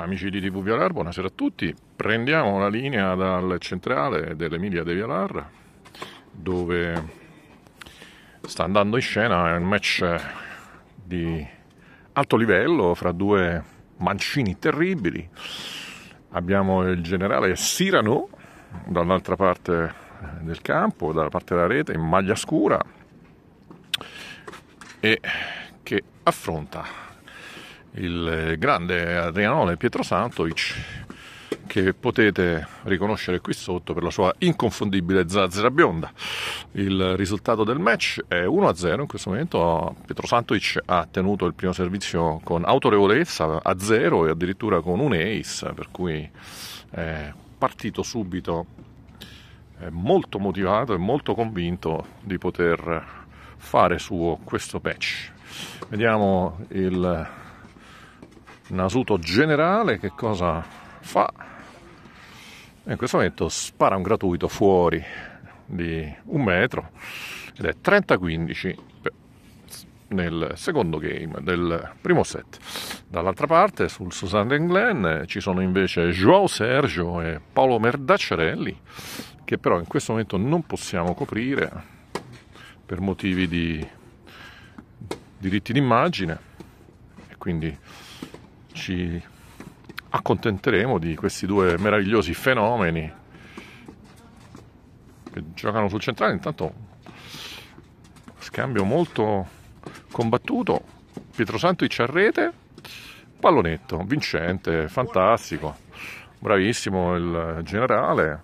Amici di TV Vialar, buonasera a tutti. Prendiamo la linea dal centrale dell'Emilia De Vialar, dove sta andando in scena un match di alto livello fra due mancini terribili. Abbiamo il generale Sirano dall'altra parte del campo, dalla parte della rete, in maglia scura, e che affronta il grande Pietro Pietrosantovic che potete riconoscere qui sotto per la sua inconfondibile zazzera bionda. Il risultato del match è 1-0 in questo momento. Pietro Santovic ha tenuto il primo servizio con autorevolezza a 0 e addirittura con un ace, per cui è partito subito molto motivato e molto convinto di poter fare suo questo patch. Vediamo il Nasuto generale che cosa fa? In questo momento spara un gratuito fuori di un metro ed è 30-15 nel secondo game del primo set. Dall'altra parte, sul Susanne Englen, ci sono invece Joao Sergio e Paolo Merdacciarelli, che però in questo momento non possiamo coprire per motivi di diritti d'immagine e quindi ci accontenteremo di questi due meravigliosi fenomeni che giocano sul centrale. Intanto scambio molto combattuto, Pietrosanto e Ciarrete, pallonetto, vincente, fantastico, bravissimo il generale.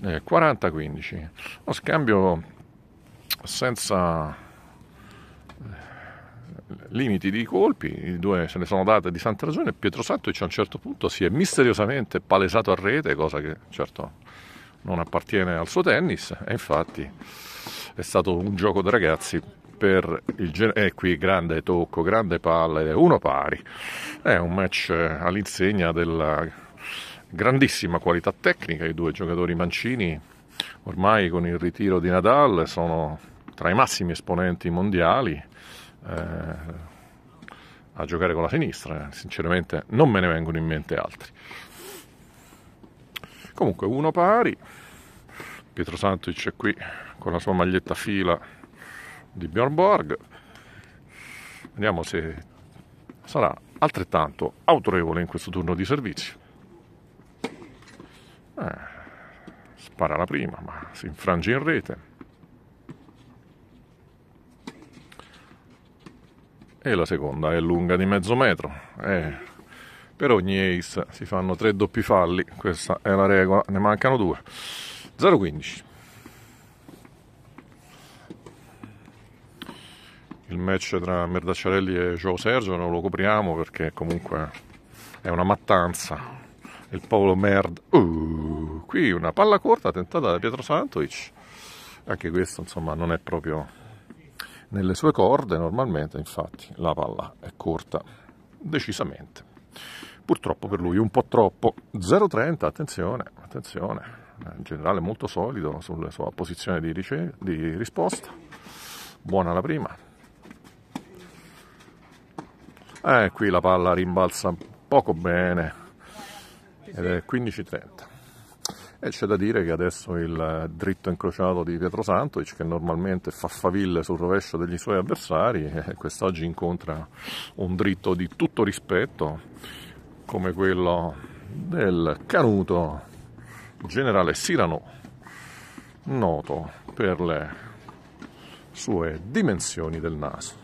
40-15, eh, uno scambio senza limiti di colpi, i due se ne sono date di santa ragione, Pietro Santovic a un certo punto si è misteriosamente palesato a rete, cosa che certo non appartiene al suo tennis, e infatti è stato un gioco da ragazzi per il Gen- eh, qui grande tocco, grande palla, uno pari. È un match eh, all'insegna della grandissima qualità tecnica, i due giocatori mancini ormai con il ritiro di Nadal sono tra i massimi esponenti mondiali eh, a giocare con la sinistra, sinceramente non me ne vengono in mente altri. Comunque uno pari, Pietro Santic è qui con la sua maglietta fila di Bjorn Borg, vediamo se sarà altrettanto autorevole in questo turno di servizio. Eh, spara la prima, ma si infrange in rete. e la seconda è lunga di mezzo metro. Eh, per ogni ace si fanno tre doppi falli, questa è la regola, ne mancano due. 0-15. Il match tra Merdacciarelli e Gio Sergio non lo copriamo perché comunque è una mattanza. Il povero Merd. Uh, qui una palla corta tentata da Pietro Santovic. Anche questo insomma non è proprio nelle sue corde normalmente infatti la palla è corta decisamente purtroppo per lui un po' troppo 0-30 attenzione attenzione in generale molto solido sulla sua posizione di, rice- di risposta buona la prima e eh, qui la palla rimbalza poco bene ed è 15-30 e c'è da dire che adesso il eh, dritto incrociato di Pietro Santovic, che normalmente fa faville sul rovescio degli suoi avversari, eh, quest'oggi incontra un dritto di tutto rispetto, come quello del canuto generale Sirano, noto per le sue dimensioni del naso.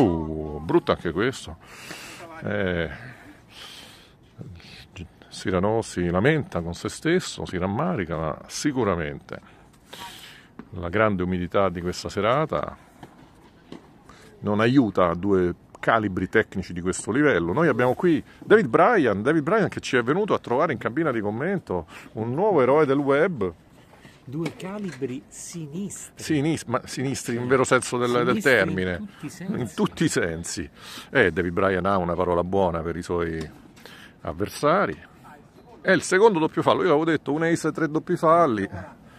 Oh, brutto anche questo. Eh, Sirano si lamenta con se stesso, si rammarica, ma sicuramente la grande umidità di questa serata non aiuta a due calibri tecnici di questo livello. Noi abbiamo qui David Bryan, David Bryan che ci è venuto a trovare in cabina di commento, un nuovo eroe del web due calibri sinistri. Sinist- ma sinistri in vero senso del, del termine. In tutti, in tutti i sensi. Eh, David Bryan ha una parola buona per i suoi avversari. È il secondo doppio fallo. Io avevo detto un ace e tre doppi falli.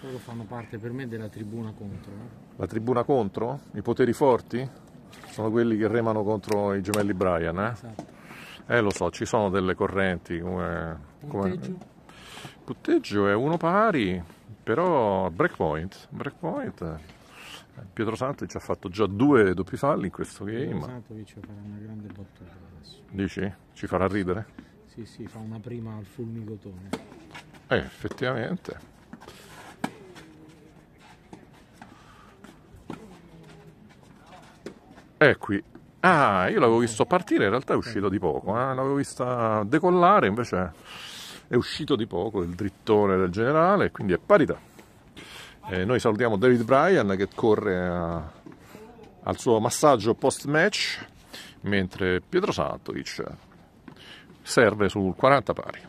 Loro fanno parte per me della tribuna contro. Eh. La tribuna contro? I poteri forti? Sono quelli che remano contro i gemelli Bryan. Eh? Esatto. Eh lo so, ci sono delle correnti come... Punteggio? Come... Punteggio è uno pari però breakpoint, breakpoint eh, Pietro ci ha fatto già due doppi falli in questo Pietro game. Pietro ci farà una grande battuta adesso. Dici? Ci farà ridere? Sì, sì, fa una prima al fulmicotone. Eh, effettivamente. E eh, qui. Ah, io l'avevo visto partire, in realtà è uscito di poco, eh? l'avevo vista decollare, invece è uscito di poco il drittone del generale, quindi è parità. E noi salutiamo David Bryan che corre a, al suo massaggio post-match, mentre Pietro Santovic serve sul 40 pari.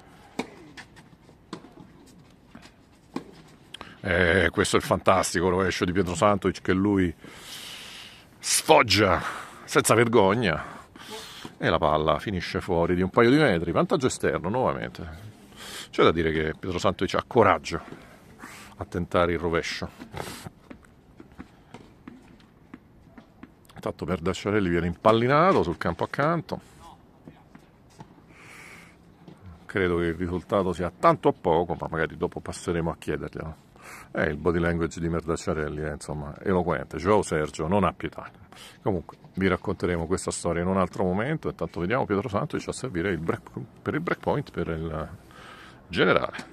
E questo è il fantastico rovescio di Pietro Santovic che lui sfoggia senza vergogna e la palla finisce fuori di un paio di metri, vantaggio esterno nuovamente. C'è da dire che Pietro Santovic ha coraggio a tentare il rovescio. Intanto per Dasciarelli viene impallinato sul campo accanto. Credo che il risultato sia tanto o poco, ma magari dopo passeremo a chiederglielo. È il body language di Merdacciarelli è eh, insomma eloquente. Joao Sergio non ha pietà. Comunque vi racconteremo questa storia in un altro momento. Intanto vediamo Pietro Santo ci a servire il break, per il breakpoint per il generale.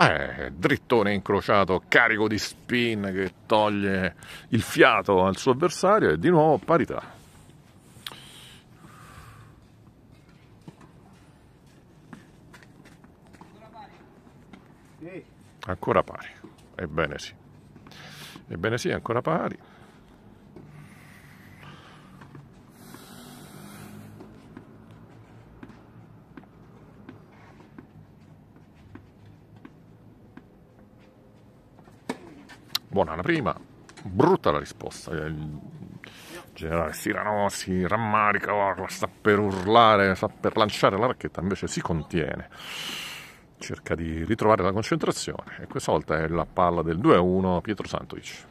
Eh, drittone incrociato, carico di spin che toglie il fiato al suo avversario e di nuovo parità. Ancora pari, ebbene sì, ebbene sì, ancora pari. buona la prima, brutta la risposta. Il generale Sirano si rammarica, guarda, sta per urlare, sta per lanciare la racchetta, invece si contiene. Cerca di ritrovare la concentrazione e questa volta è la palla del 2-1 Pietro Santovic.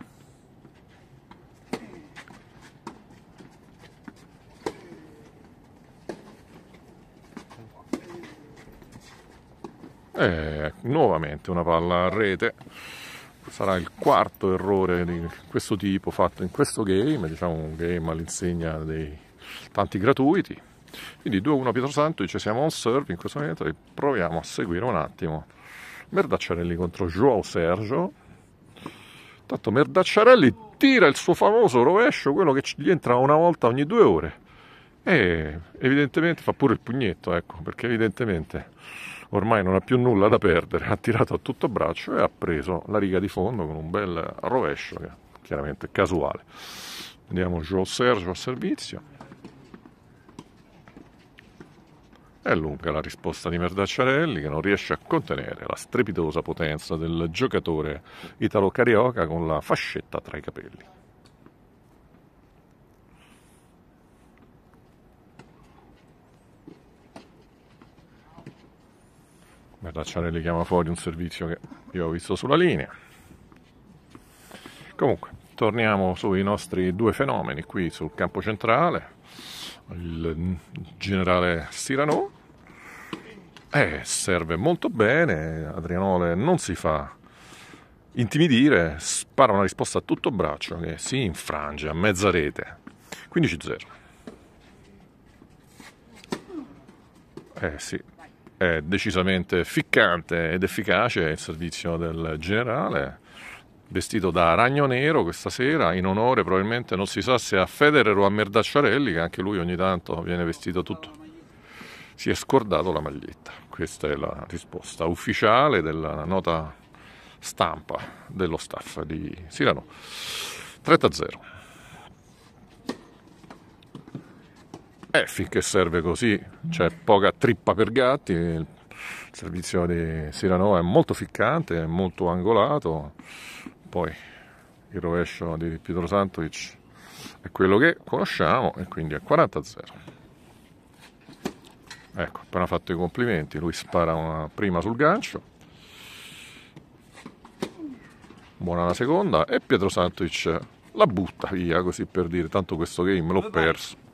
E eh, nuovamente una palla a rete sarà il quarto errore di questo tipo fatto in questo game, diciamo un game all'insegna dei tanti gratuiti. Quindi 2-1 Pietro Pietrosanto, dice siamo on serve in questo momento e proviamo a seguire un attimo Merdacciarelli contro Joao Sergio. Tanto Merdacciarelli tira il suo famoso rovescio, quello che gli entra una volta ogni due ore. E evidentemente fa pure il pugnetto, ecco, perché evidentemente ormai non ha più nulla da perdere, ha tirato a tutto braccio e ha preso la riga di fondo con un bel rovescio, che chiaramente casuale. Vediamo Joe Sergio a servizio. È lunga la risposta di Merdacciarelli che non riesce a contenere la strepitosa potenza del giocatore italo-carioca con la fascetta tra i capelli. Bertacciarelli chiama fuori un servizio che io ho visto sulla linea. Comunque, torniamo sui nostri due fenomeni qui sul campo centrale, il generale Sirano. Eh, serve molto bene, Adrianole non si fa intimidire, spara una risposta a tutto braccio che si infrange a mezza rete. 15-0. Eh sì, è decisamente ficcante ed efficace il servizio del generale vestito da ragno nero questa sera in onore probabilmente non si sa se a Federer o a Merdacciarelli che anche lui ogni tanto viene vestito tutto si è scordato la maglietta questa è la risposta ufficiale della nota stampa dello staff di Sirano 30-0 Eh, finché serve così, c'è poca trippa per gatti, il servizio di Siranova è molto ficcante, è molto angolato, poi il rovescio di Pietro Santovic è quello che conosciamo e quindi è 40-0. Ecco, appena fatto i complimenti, lui spara una prima sul gancio, buona la seconda e Pietro Santovic la butta via così per dire tanto questo game l'ho perso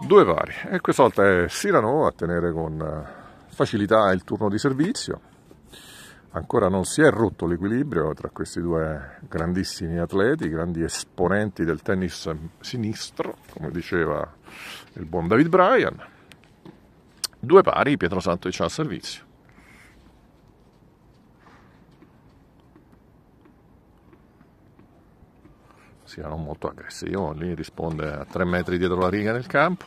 due pari e questa volta è Sirano a tenere con eh, facilità il turno di servizio ancora non si è rotto l'equilibrio tra questi due grandissimi atleti grandi esponenti del tennis sinistro come diceva il buon David Bryan due pari Pietro Santo Ciao al servizio siano molto aggressivo, lì risponde a tre metri dietro la riga nel campo.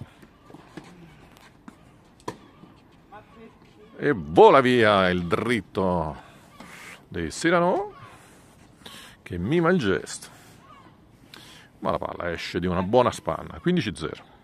E vola via il dritto di Sirano che mima il gesto. Ma la palla esce di una buona spanna, 15-0.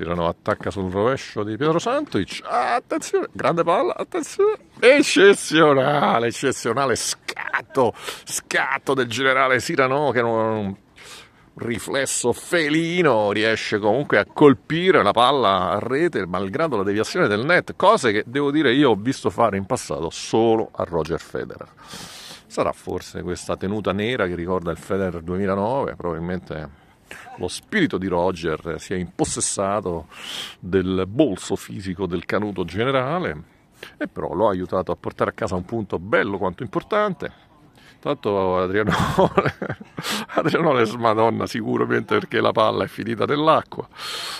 Sirano attacca sul rovescio di Pietro Santoic. Ah, attenzione, grande palla, attenzione. Eccezionale, eccezionale scatto, scatto del generale Sirano che non riflesso felino riesce comunque a colpire la palla a rete malgrado la deviazione del net, cose che devo dire io ho visto fare in passato solo a Roger Federer. Sarà forse questa tenuta nera che ricorda il Federer 2009, probabilmente lo spirito di Roger si è impossessato del bolso fisico del canuto generale e però lo ha aiutato a portare a casa un punto bello quanto importante. Tanto Adrianole, Adrianole smadonna sicuramente perché la palla è finita nell'acqua,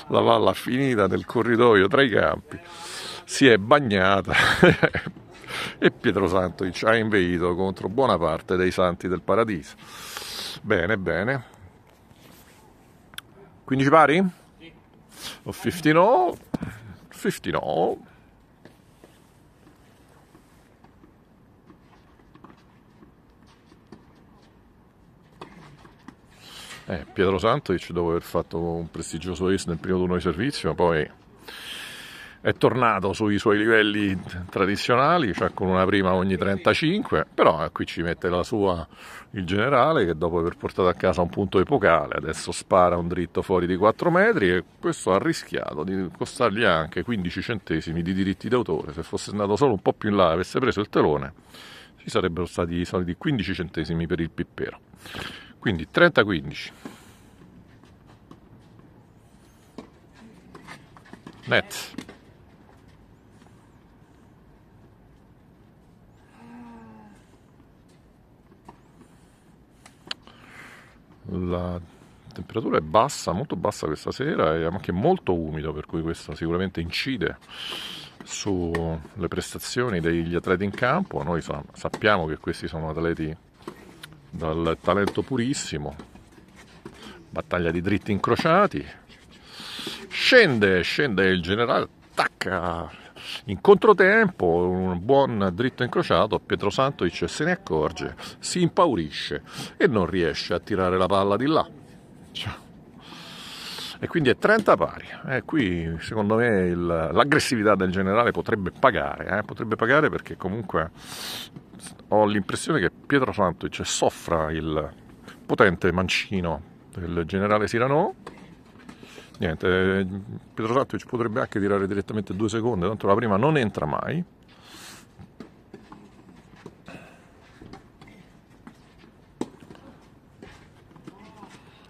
la palla è finita nel corridoio tra i campi, si è bagnata e Pietro Pietrosanto ci ha inveito contro buona parte dei santi del paradiso. Bene, bene, 15 pari? Sì. O 15 no. 15 no. Eh, Pietro Santovic dopo aver fatto un prestigioso ace nel primo turno di servizio, poi è tornato sui suoi livelli tradizionali, cioè con una prima ogni 35, però eh, qui ci mette la sua il generale che dopo aver portato a casa un punto epocale adesso spara un dritto fuori di 4 metri e questo ha rischiato di costargli anche 15 centesimi di diritti d'autore, se fosse andato solo un po' più in là e avesse preso il telone ci sarebbero stati i soliti 15 centesimi per il pippero, quindi 30-15. Net. la temperatura è bassa, molto bassa questa sera e anche molto umido, per cui questo sicuramente incide sulle prestazioni degli atleti in campo. Noi sa- sappiamo che questi sono atleti dal talento purissimo, battaglia di dritti incrociati. Scende, scende il generale, attacca in controtempo, un buon dritto incrociato, Pietro Santovic se ne accorge, si impaurisce e non riesce a tirare la palla di là. Ciao e quindi è 30 pari. Eh, qui secondo me il, l'aggressività del generale potrebbe pagare, eh? potrebbe pagare perché comunque ho l'impressione che Pietro Santovic soffra il potente mancino del generale Sirano niente, eh, Pietro Sattovic potrebbe anche tirare direttamente due secondi, tanto la prima non entra mai.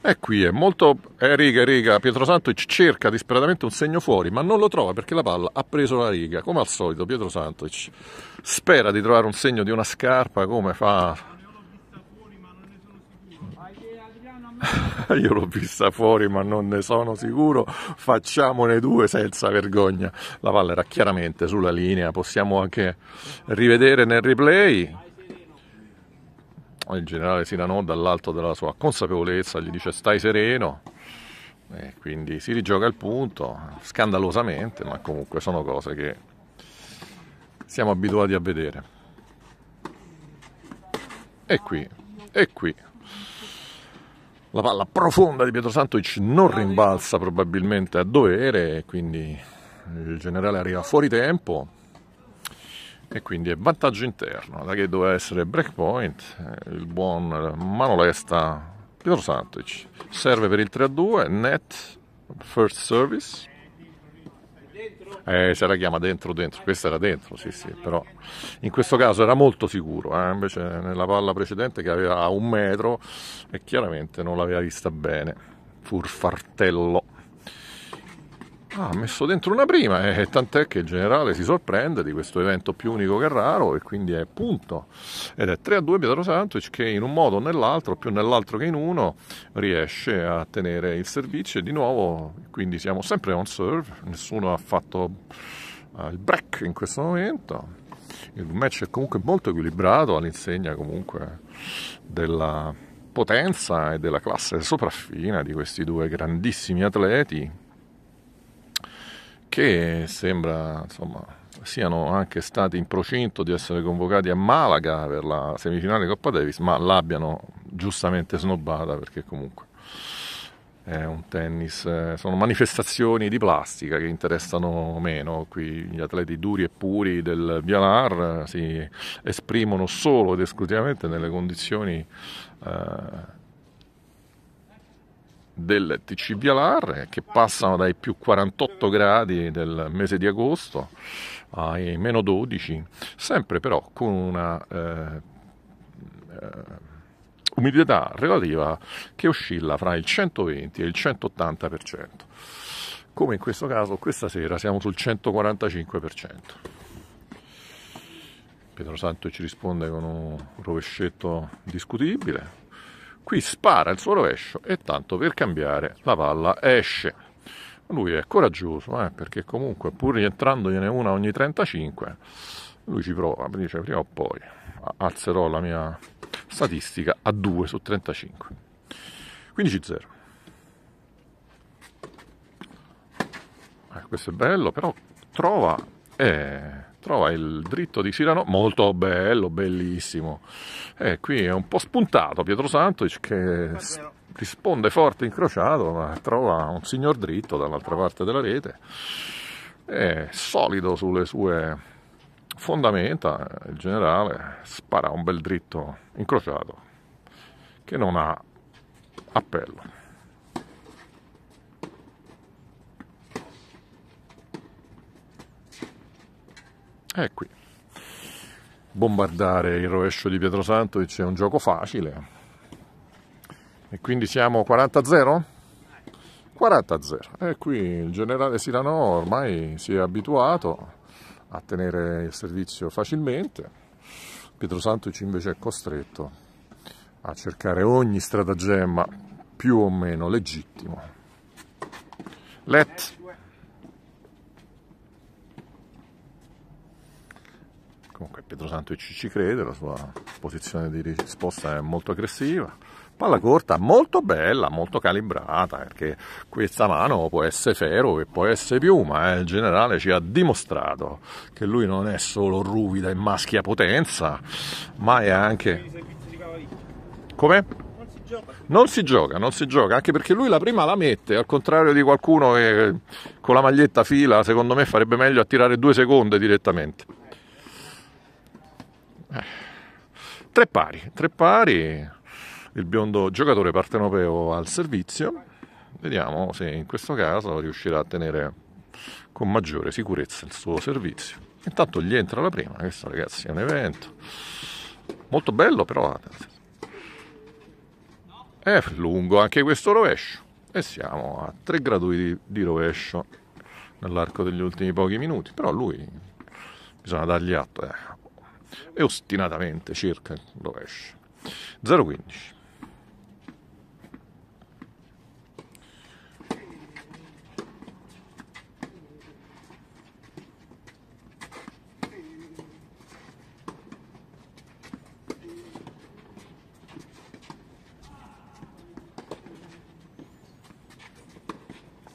E qui è molto... Eh, riga, riga, Pietro Santovic cerca disperatamente un segno fuori, ma non lo trova perché la palla ha preso la riga. Come al solito, Pietro Santovic spera di trovare un segno di una scarpa come fa io l'ho vista fuori ma non ne sono sicuro, facciamone due senza vergogna. La palla era chiaramente sulla linea, possiamo anche rivedere nel replay. Il generale Sinanò dall'alto della sua consapevolezza gli dice stai sereno e quindi si rigioca il punto scandalosamente ma comunque sono cose che siamo abituati a vedere. E qui, e qui la palla profonda di Pietro Santovic non rimbalza probabilmente a dovere, e quindi il generale arriva fuori tempo e quindi è vantaggio interno, da che doveva essere break point, eh, il buon Manolesta Pietro Santovic serve per il 3-2, net first service eh, se la chiama dentro dentro, questa era dentro, sì sì, però in questo caso era molto sicuro, eh? invece nella palla precedente che aveva un metro e chiaramente non l'aveva vista bene, furfartello. Ah, ha messo dentro una prima eh, e tant'è che il generale si sorprende di questo evento più unico che raro e quindi è punto. Ed è 3 a 2 Pietro Santovic che in un modo o nell'altro, più nell'altro che in uno, riesce a tenere il servizio e di nuovo quindi siamo sempre on serve, nessuno ha fatto il break in questo momento. Il match è comunque molto equilibrato all'insegna comunque della potenza e della classe sopraffina di questi due grandissimi atleti che sembra insomma, siano anche stati in procinto di essere convocati a Malaga per la semifinale Coppa Davis, ma l'abbiano giustamente snobbata perché comunque è un tennis, eh, sono manifestazioni di plastica che interessano meno, qui gli atleti duri e puri del Vialar eh, si esprimono solo ed esclusivamente nelle condizioni eh, del TC Vialar che passano dai più 48 gradi del mese di agosto ai meno 12, sempre però con una eh, eh, umidità relativa che oscilla fra il 120 e il 180%. Come in questo caso, questa sera siamo sul 145%. Pietro Santo ci risponde con un rovescetto discutibile. Qui spara il suo rovescio e tanto per cambiare la palla esce. Lui è coraggioso eh, perché comunque pur rientrandogliene una ogni 35 lui ci prova, dice prima o poi alzerò la mia statistica a 2 su 35. 15-0. Eh, questo è bello, però trova... Eh, trova il dritto di Cirano, molto bello, bellissimo. E eh, qui è un po' spuntato Pietro Santovic che risponde forte incrociato, ma trova un signor dritto dall'altra parte della rete. È solido sulle sue fondamenta, il generale spara un bel dritto incrociato che non ha appello. è eh, qui. Bombardare il rovescio di Pietrosanto è un gioco facile. E quindi siamo 40-0? 40-0. E qui il generale Sirano ormai si è abituato a tenere il servizio facilmente. Pietrosantoci invece è costretto a cercare ogni stratagemma più o meno legittimo. Let comunque Pietrosanto ci crede, la sua posizione di risposta è molto aggressiva. Palla corta molto bella, molto calibrata, perché questa mano può essere Fero e può essere Piuma. Eh. Il generale ci ha dimostrato che lui non è solo ruvida e maschia potenza, ma è anche... Come? Non si gioca, non si gioca, anche perché lui la prima la mette, al contrario di qualcuno che con la maglietta fila, secondo me farebbe meglio a tirare due seconde direttamente eh, tre pari, tre pari. Il biondo giocatore partenopeo al servizio. Vediamo se in questo caso riuscirà a tenere con maggiore sicurezza il suo servizio. Intanto gli entra la prima, questo ragazzi è un evento molto bello però. È lungo anche questo rovescio e siamo a 3 gradi di rovescio nell'arco degli ultimi pochi minuti, però lui bisogna dargli atto, eh, e ostinatamente cerca il rovescio. 015.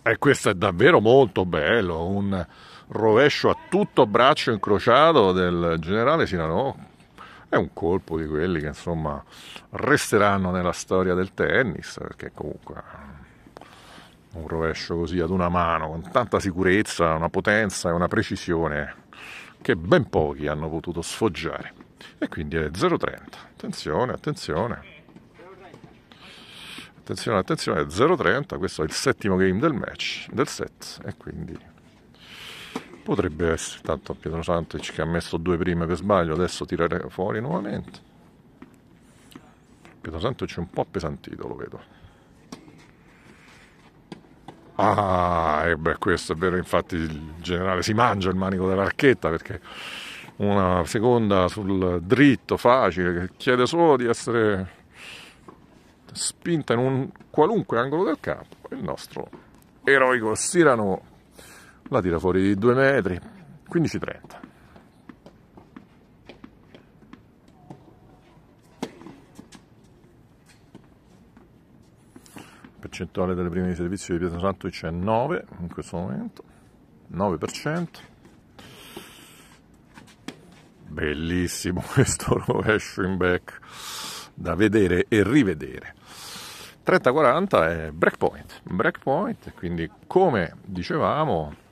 E questo è davvero molto bello, un, rovescio a tutto braccio incrociato del generale Sinanò è un colpo di quelli che insomma resteranno nella storia del tennis perché comunque un rovescio così ad una mano con tanta sicurezza, una potenza e una precisione che ben pochi hanno potuto sfoggiare e quindi è 0,30 attenzione, attenzione attenzione, attenzione 0,30 questo è il settimo game del match del set e quindi Potrebbe essere, tanto Pietro Santic che ha messo due prime per sbaglio, adesso tirare fuori nuovamente. Pietro Santic è un po' appesantito, lo vedo. Ah, e eh beh, questo è vero, infatti il generale si mangia il manico dell'archetta perché una seconda sul dritto facile che chiede solo di essere spinta in un qualunque angolo del campo. Il nostro eroico Sirano la tira fuori di 2 metri, 15-30. Percentuale delle prime di servizio di Pietro Santo c'è 9 in questo momento, 9%. Bellissimo questo rovescio in back da vedere e rivedere. 30-40 è breakpoint, breakpoint, quindi come dicevamo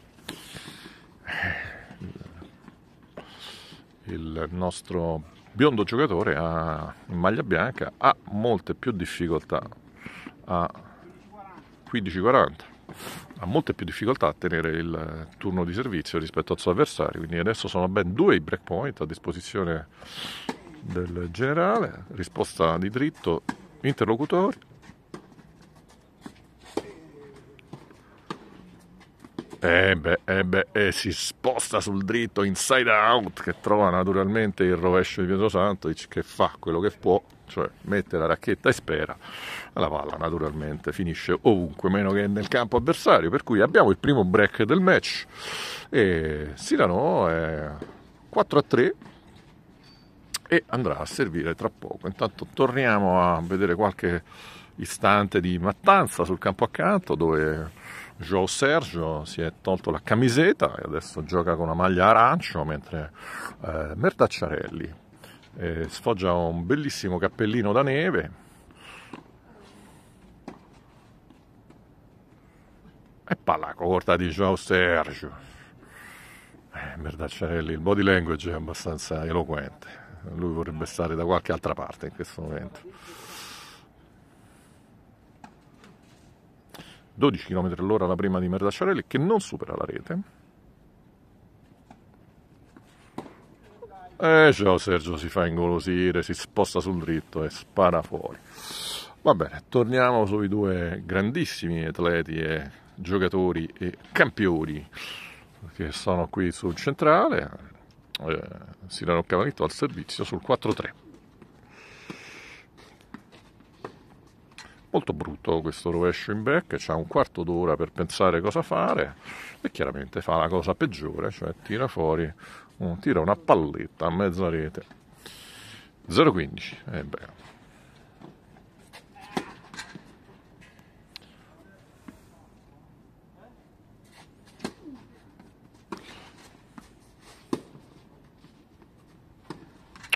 il nostro biondo giocatore ha, in maglia bianca ha molte più difficoltà a 15-40 ha molte più difficoltà a tenere il turno di servizio rispetto al suo avversario quindi adesso sono ben due i break point a disposizione del generale risposta di dritto interlocutori Eh beh, eh beh, eh, si sposta sul dritto inside out che trova naturalmente il rovescio di Pietro Santovic che fa quello che può, cioè mette la racchetta e spera. La palla naturalmente finisce ovunque, meno che nel campo avversario, per cui abbiamo il primo break del match e Silano è 4 a 3 e andrà a servire tra poco. Intanto torniamo a vedere qualche istante di mattanza sul campo accanto dove Joe Sergio si è tolto la camiseta e adesso gioca con una maglia arancio, mentre eh, Mertacciarelli eh, sfoggia un bellissimo cappellino da neve. E palla corta di Joe Sergio. Eh, Merdacciarelli, il body language è abbastanza eloquente. Lui vorrebbe stare da qualche altra parte in questo momento. 12 km all'ora la prima di Merdasciarelli che non supera la rete. E eh, ciao Sergio si fa ingolosire, si sposta sul dritto e spara fuori. Va bene, torniamo sui due grandissimi atleti e giocatori e campioni che sono qui sul centrale. Eh, Silano Cavaletto al servizio sul 4-3. Molto brutto questo rovescio in back, ha un quarto d'ora per pensare cosa fare e chiaramente fa la cosa peggiore, cioè tira fuori, un, tira una palletta a mezza rete. 0-15, eh beh.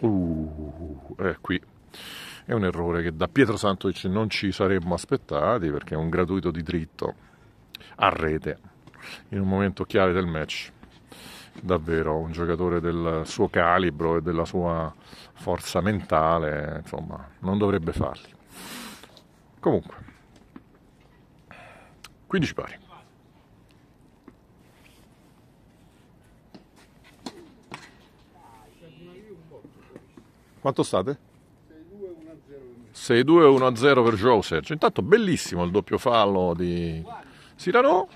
Uh, è eh, qui è un errore che da Pietro Santovic non ci saremmo aspettati perché è un gratuito di dritto a rete in un momento chiave del match. Davvero un giocatore del suo calibro e della sua forza mentale, insomma, non dovrebbe farli. Comunque, 15 pari. Quanto state? 6-2-1-0 per Joe Sergio. Intanto bellissimo il doppio fallo di Sirano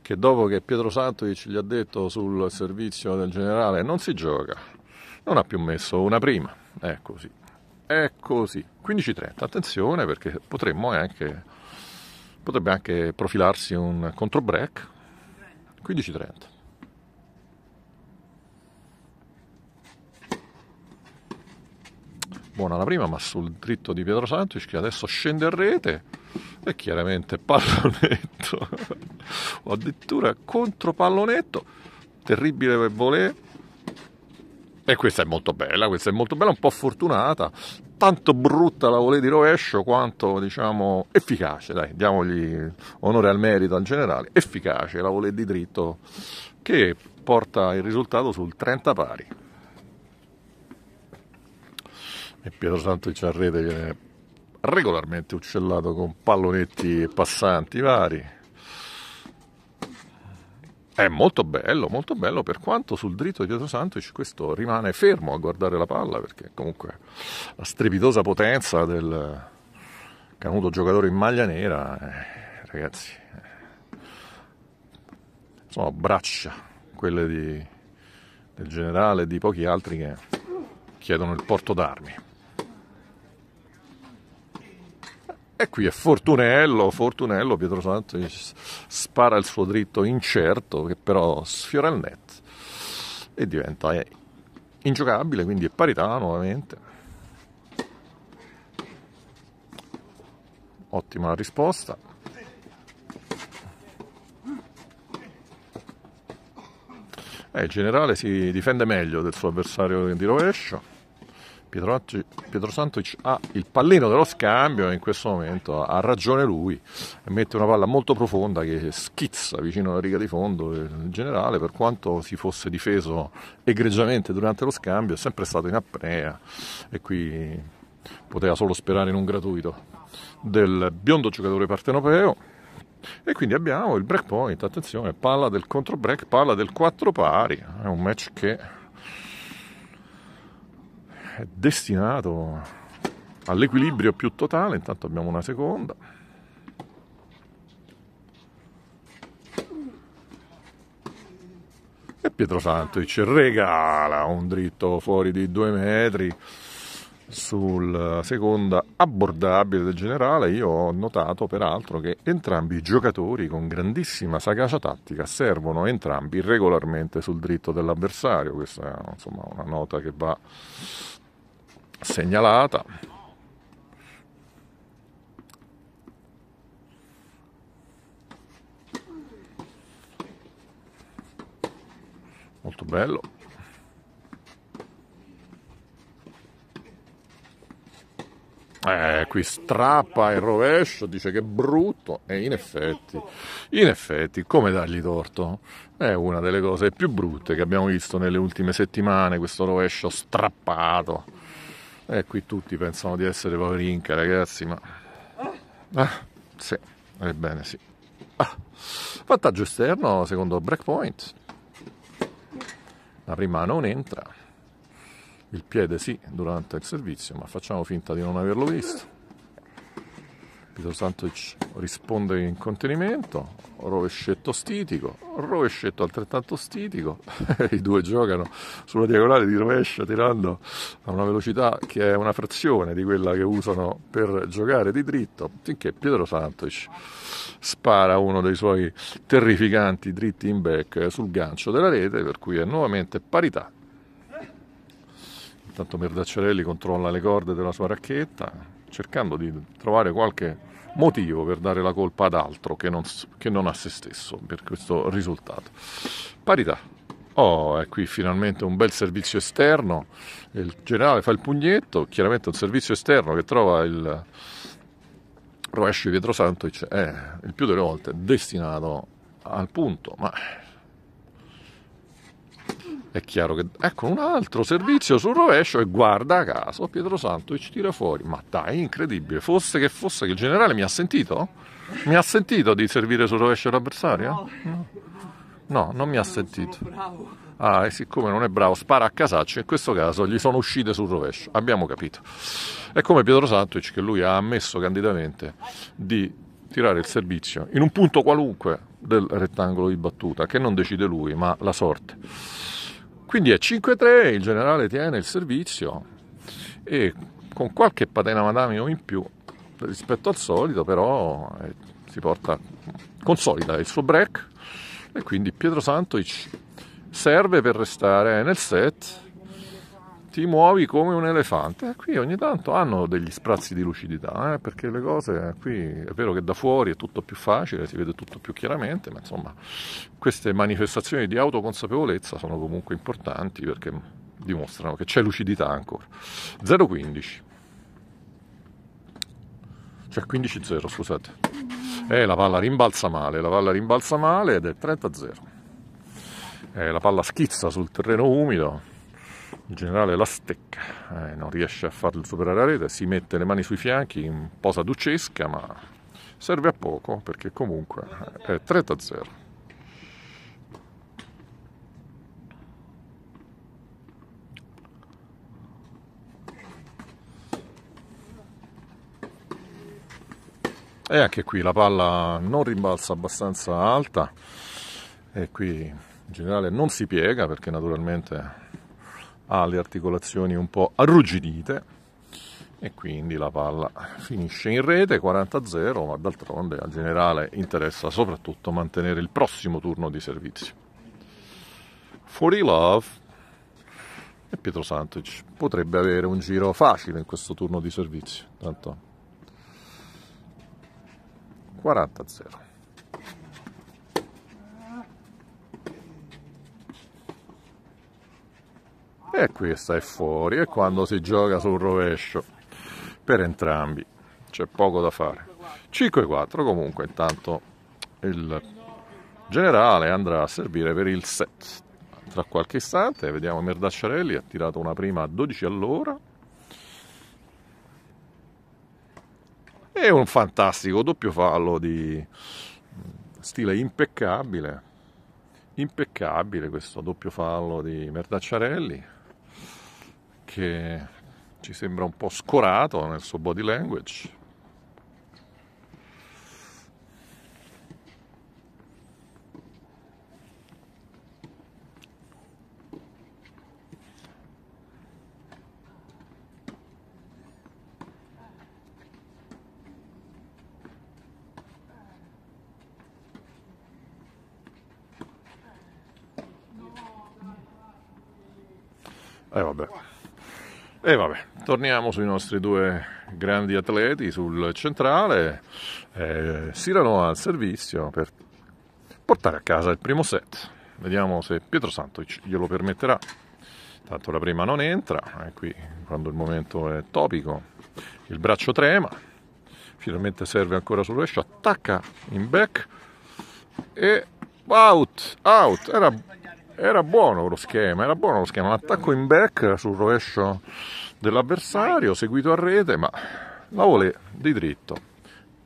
che dopo che Pietro Santovic gli ha detto sul servizio del generale non si gioca, non ha più messo una prima. È così. È così. 15-30, attenzione perché potremmo anche, potrebbe anche profilarsi un contro break. 15-30. buona la prima, ma sul dritto di Pietro Santos che adesso scende a rete e chiaramente pallonetto o addirittura contro pallonetto, terribile per volere. E questa è molto bella, questa è molto bella, un po' fortunata, tanto brutta la volée di rovescio quanto diciamo efficace, dai, diamogli onore al merito al generale, efficace la volée di dritto che porta il risultato sul 30 pari e Pietro Santo di Cianrete viene regolarmente uccellato con pallonetti e passanti vari. È molto bello, molto bello, per quanto sul dritto di Pietro Santovic questo rimane fermo a guardare la palla, perché comunque la strepitosa potenza del canuto giocatore in maglia nera, eh, ragazzi, eh, sono braccia quelle di, del generale e di pochi altri che chiedono il porto d'armi. E qui è Fortunello, Fortunello, Pietro Santo spara il suo dritto incerto che però sfiora il net e diventa eh, ingiocabile, quindi è parità nuovamente. Ottima risposta. Eh, il generale si difende meglio del suo avversario di rovescio. Pietro, Pietro Santovic ha il pallino dello scambio e in questo momento ha ragione lui mette una palla molto profonda che schizza vicino alla riga di fondo eh, il generale per quanto si fosse difeso egregiamente durante lo scambio è sempre stato in apnea e qui poteva solo sperare in un gratuito del biondo giocatore partenopeo e quindi abbiamo il break point attenzione palla del contro break palla del 4 pari è un match che è destinato all'equilibrio più totale, intanto abbiamo una seconda. E Pietro ci regala un dritto fuori di due metri sulla seconda abbordabile del generale. Io ho notato peraltro che entrambi i giocatori con grandissima sagacia tattica servono entrambi regolarmente sul dritto dell'avversario. Questa è insomma, una nota che va segnalata molto bello Eh, qui strappa il rovescio, dice che è brutto e in effetti, in effetti, come dargli torto? È una delle cose più brutte che abbiamo visto nelle ultime settimane, questo rovescio strappato. E eh, qui tutti pensano di essere poveri ragazzi, ma... Ah, sì, ebbene sì. Ah. Vantaggio esterno, secondo breakpoint. La prima non entra. Il piede sì, durante il servizio, ma facciamo finta di non averlo visto. Pietro Santovic risponde in contenimento, rovescetto stitico, rovescetto altrettanto stitico, i due giocano sulla diagonale di rovescia tirando a una velocità che è una frazione di quella che usano per giocare di dritto, finché Pietro Santovic spara uno dei suoi terrificanti dritti in back sul gancio della rete, per cui è nuovamente parità. Intanto Merdacciarelli controlla le corde della sua racchetta, cercando di trovare qualche motivo per dare la colpa ad altro che non, che non a se stesso per questo risultato. Parità. Oh, è qui finalmente un bel servizio esterno, il generale fa il pugnetto, chiaramente un servizio esterno che trova il rovescio di Pietro e è eh, il più delle volte destinato al punto, ma è chiaro che... Ecco, un altro servizio sul rovescio e guarda caso Pietro Santo tira fuori. Ma dai, incredibile. Fosse che fosse che il generale mi ha sentito? Mi ha sentito di servire sul rovescio l'avversario? No. no, non mi ha sentito. Ah, e siccome non è bravo, spara a casaccio. In questo caso gli sono uscite sul rovescio. Abbiamo capito. È come Pietro Santovic che lui ha ammesso candidamente di tirare il servizio in un punto qualunque del rettangolo di battuta, che non decide lui, ma la sorte. Quindi a 5-3 il generale tiene il servizio e con qualche patena madamio in più rispetto al solito, però eh, si porta, consolida il suo break e quindi Pietro Santoic serve per restare nel set ti muovi come un elefante. Qui ogni tanto hanno degli sprazzi di lucidità, eh, perché le cose eh, qui è vero che da fuori è tutto più facile, si vede tutto più chiaramente, ma insomma queste manifestazioni di autoconsapevolezza sono comunque importanti perché dimostrano che c'è lucidità ancora. 015. Cioè 15-0, scusate. Eh, la palla rimbalza male, la palla rimbalza male ed è 30-0. Eh, la palla schizza sul terreno umido, il generale la stecca, eh, non riesce a farlo superare la rete, si mette le mani sui fianchi in posa ducesca, ma serve a poco perché comunque è 3-0. E anche qui la palla non rimbalza abbastanza alta e qui in generale non si piega perché naturalmente ha le articolazioni un po' arrugginite e quindi la palla finisce in rete 40-0, ma d'altronde al generale interessa soprattutto mantenere il prossimo turno di servizio. Fuori Love e Pietro Santic potrebbe avere un giro facile in questo turno di servizio, tanto 40-0. e questa è fuori e quando si gioca sul rovescio per entrambi c'è poco da fare 5-4 comunque intanto il generale andrà a servire per il set tra qualche istante vediamo Merdacciarelli ha tirato una prima a 12 all'ora e un fantastico doppio fallo di stile impeccabile impeccabile questo doppio fallo di Merdacciarelli che ci sembra un po' scorato nel suo body language. Eh vabbè. E vabbè, torniamo sui nostri due grandi atleti sul centrale. Eh, Sirano al servizio per portare a casa il primo set. Vediamo se Pietro Santo glielo permetterà. Tanto la prima non entra, e eh, qui quando il momento è topico il braccio trema, finalmente serve ancora sul rovescio, attacca in back e out, out, era era buono lo schema, era buono lo schema, l'attacco in back sul rovescio dell'avversario, seguito a rete, ma la volée di dritto,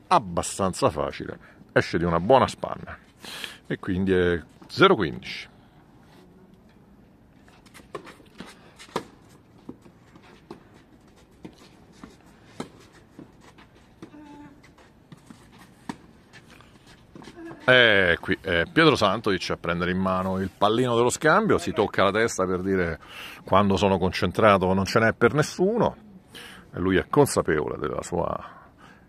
abbastanza facile, esce di una buona spanna e quindi è 0-15. E eh, qui è eh, Pietro Santovic a prendere in mano il pallino dello scambio, si tocca la testa per dire quando sono concentrato non ce n'è per nessuno, e lui è consapevole della sua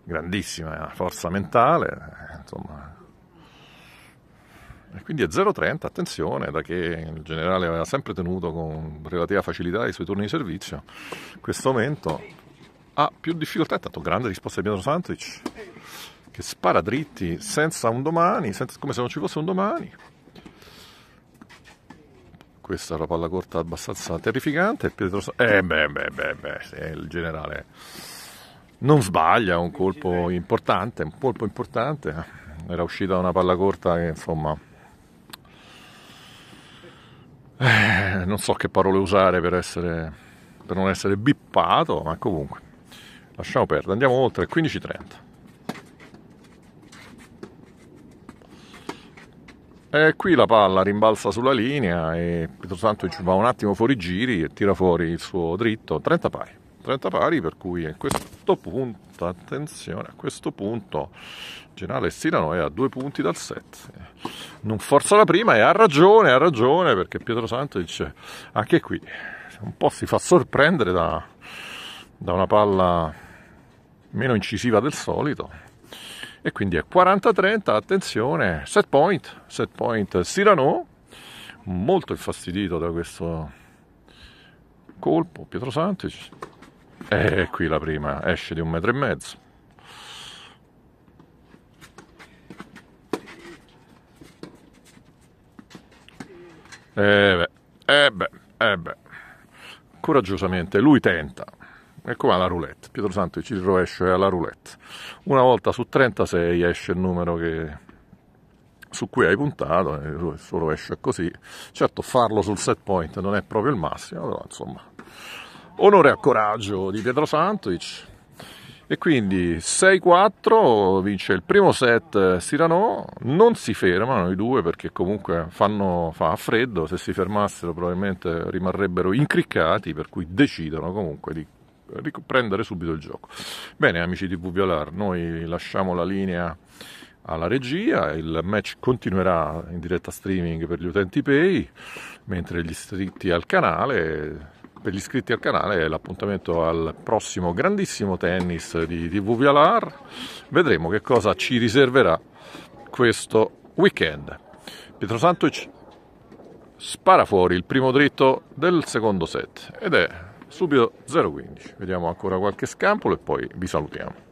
grandissima forza mentale, eh, insomma. E quindi è 0-30, attenzione, da che il generale aveva sempre tenuto con relativa facilità i suoi turni di servizio, in questo momento ha più difficoltà, tanto grande risposta di Pietro Santovic che spara dritti senza un domani, senza, come se non ci fosse un domani. Questa è una palla corta abbastanza terrificante. Pietro... Eh beh, beh, beh, beh, il generale non sbaglia, è un colpo importante, un colpo importante. Era uscita una palla corta che insomma... Eh, non so che parole usare per, essere, per non essere bippato, ma comunque lasciamo perdere, andiamo oltre 15.30. E eh, qui la palla rimbalza sulla linea e Pietro Santovic va un attimo fuori giri e tira fuori il suo dritto, 30 pari. 30 pari per cui a questo punto, attenzione, a questo punto Genale Stirano è a due punti dal set. Non forza la prima e ha ragione, ha ragione perché Pietro Santovic anche qui un po' si fa sorprendere da, da una palla meno incisiva del solito e quindi è 40-30, attenzione, set point, set point Sirano, molto infastidito da questo colpo Pietro Santic e qui la prima esce di un metro e mezzo e eh beh, e eh beh, e eh beh. coraggiosamente lui tenta è come alla roulette. Pietro Santo il rovescio è alla roulette. Una volta su 36 esce il numero che, su cui hai puntato, il eh, suo rovescio è così. Certo, farlo sul set point non è proprio il massimo, però insomma, onore a coraggio di Pietro Santovic. E quindi 6-4 vince il primo set Sirano, eh, non si fermano i due perché comunque fanno, fa freddo, se si fermassero probabilmente rimarrebbero incriccati, per cui decidono comunque di riprendere subito il gioco. Bene, amici di VVLR, noi lasciamo la linea alla regia, il match continuerà in diretta streaming per gli utenti pay, mentre gli iscritti al canale per gli iscritti al canale è l'appuntamento al prossimo grandissimo tennis di TV Vialar. Vedremo che cosa ci riserverà questo weekend. Pietro Santucci spara fuori il primo dritto del secondo set ed è Subito 0,15. Vediamo ancora qualche scampolo e poi vi salutiamo.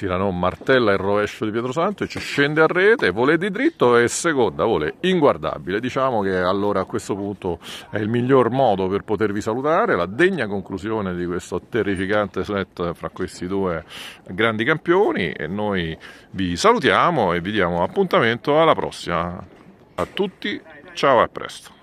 Sirano martella il rovescio di Pietrosanto e ci scende a rete, volè di dritto e seconda volè inguardabile. Diciamo che allora a questo punto è il miglior modo per potervi salutare, la degna conclusione di questo terrificante set fra questi due grandi campioni e noi vi salutiamo e vi diamo appuntamento alla prossima. A tutti, ciao e a presto.